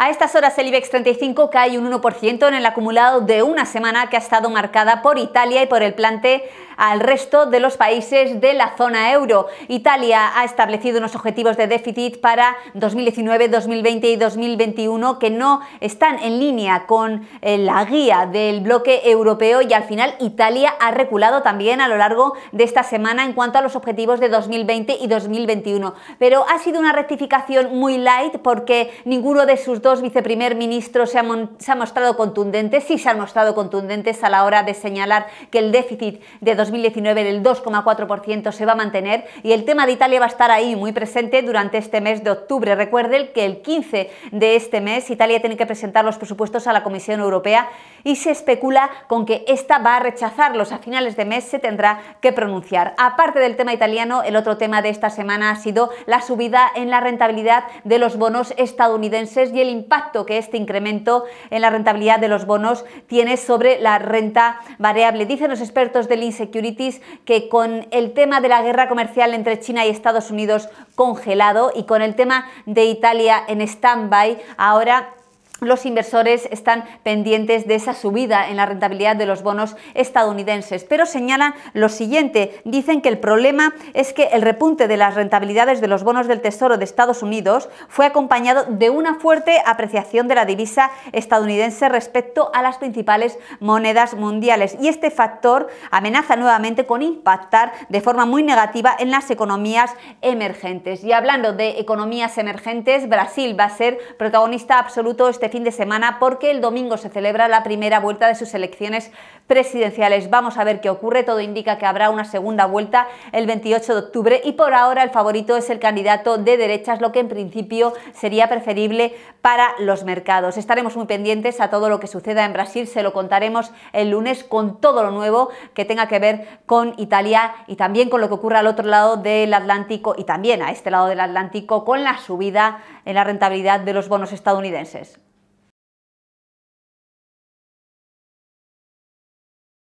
A estas horas el IBEX 35 cae un 1% en el acumulado de una semana que ha estado marcada por Italia y por el plante al resto de los países de la zona euro. Italia ha establecido unos objetivos de déficit para 2019, 2020 y 2021 que no están en línea con eh, la guía del bloque europeo y al final Italia ha reculado también a lo largo de esta semana en cuanto a los objetivos de 2020 y 2021. Pero ha sido una rectificación muy light porque ninguno de sus dos viceprimer ministros se ha, mostrado contundente sí se han mostrado contundentes a la hora de señalar que el déficit de 2020 2019 del 2,4% se va a mantener y el tema de Italia va a estar ahí muy presente durante este mes de octubre. Recuerden que el 15 de este mes Italia tiene que presentar los presupuestos a la Comisión Europea y se especula con que esta va a rechazarlos. A finales de mes se tendrá que pronunciar. Aparte del tema italiano, el otro tema de esta semana ha sido la subida en la rentabilidad de los bonos estadounidenses y el impacto que este incremento en la rentabilidad de los bonos tiene sobre la renta variable. Dicen los expertos del Insecure que con el tema de la guerra comercial entre China y Estados Unidos congelado y con el tema de Italia en stand-by, ahora los inversores están pendientes de esa subida en la rentabilidad de los bonos estadounidenses, pero señalan lo siguiente, dicen que el problema es que el repunte de las rentabilidades de los bonos del Tesoro de Estados Unidos fue acompañado de una fuerte apreciación de la divisa estadounidense respecto a las principales monedas mundiales y este factor amenaza nuevamente con impactar de forma muy negativa en las economías emergentes. Y hablando de economías emergentes, Brasil va a ser protagonista absoluto este este fin de semana porque el domingo se celebra la primera vuelta de sus elecciones presidenciales. Vamos a ver qué ocurre, todo indica que habrá una segunda vuelta el 28 de octubre y por ahora el favorito es el candidato de derechas, lo que en principio sería preferible para los mercados. Estaremos muy pendientes a todo lo que suceda en Brasil, se lo contaremos el lunes con todo lo nuevo que tenga que ver con Italia y también con lo que ocurre al otro lado del Atlántico y también a este lado del Atlántico con la subida en la rentabilidad de los bonos estadounidenses.